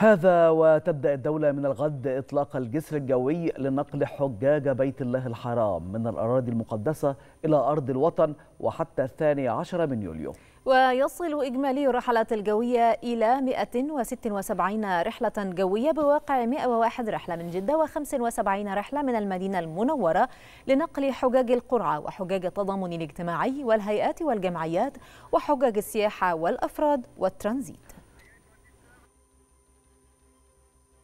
هذا وتبدأ الدولة من الغد إطلاق الجسر الجوي لنقل حجاج بيت الله الحرام من الأراضي المقدسة إلى أرض الوطن وحتى الثاني عشر من يوليو ويصل إجمالي الرحلات الجوية إلى 176 رحلة جوية بواقع 101 رحلة من جدة و75 رحلة من المدينة المنورة لنقل حجاج القرعة وحجاج التضامن الاجتماعي والهيئات والجمعيات وحجاج السياحة والأفراد والترانزيت